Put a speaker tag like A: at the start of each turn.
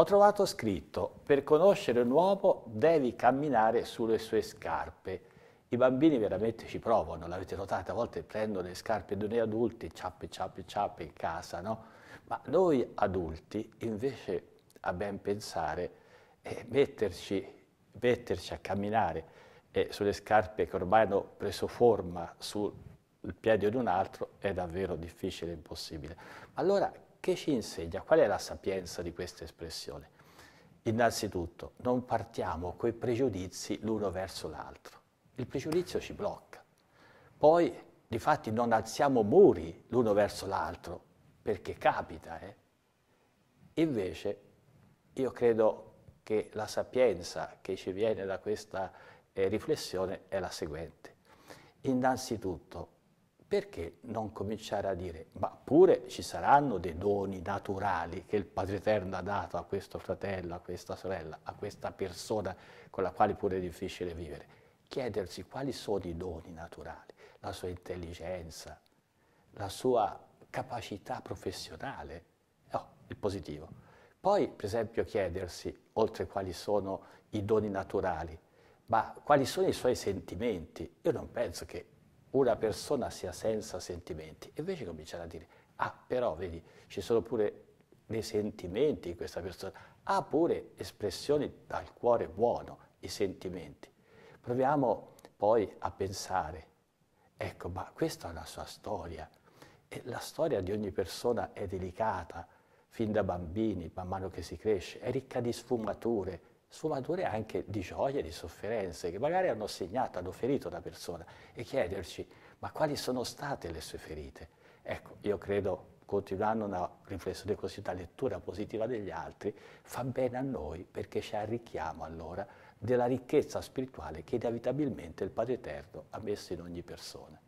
A: Ho trovato scritto, per conoscere un uomo devi camminare sulle sue scarpe. I bambini veramente ci provano, l'avete notato, a volte prendono le scarpe di noi adulti, ciappe, ciappe, ciappe in casa, no? Ma noi adulti, invece, a ben pensare, eh, metterci, metterci, a camminare eh, sulle scarpe che ormai hanno preso forma sul piede di un altro è davvero difficile impossibile. Allora, che ci insegna? Qual è la sapienza di questa espressione? Innanzitutto, non partiamo coi pregiudizi l'uno verso l'altro. Il pregiudizio ci blocca. Poi, difatti, non alziamo muri l'uno verso l'altro, perché capita. Eh? Invece, io credo che la sapienza che ci viene da questa eh, riflessione è la seguente. Innanzitutto, perché non cominciare a dire, ma pure ci saranno dei doni naturali che il Padre Eterno ha dato a questo fratello, a questa sorella, a questa persona con la quale pure è difficile vivere. Chiedersi quali sono i doni naturali, la sua intelligenza, la sua capacità professionale, oh, il positivo. Poi, per esempio, chiedersi, oltre quali sono i doni naturali, ma quali sono i suoi sentimenti. Io non penso che una persona sia senza sentimenti. E invece cominciare a dire, ah però vedi, ci sono pure dei sentimenti in questa persona, ha ah, pure espressioni dal cuore buono, i sentimenti. Proviamo poi a pensare, ecco, ma questa è una sua storia, e la storia di ogni persona è delicata, fin da bambini, man mano che si cresce, è ricca di sfumature, sfumature anche di gioie, di sofferenze, che magari hanno segnato, hanno ferito la persona, e chiederci, ma quali sono state le sue ferite? Ecco, io credo, continuando una riflessione così, una lettura positiva degli altri, fa bene a noi perché ci arricchiamo allora della ricchezza spirituale che inevitabilmente il Padre Eterno ha messo in ogni persona.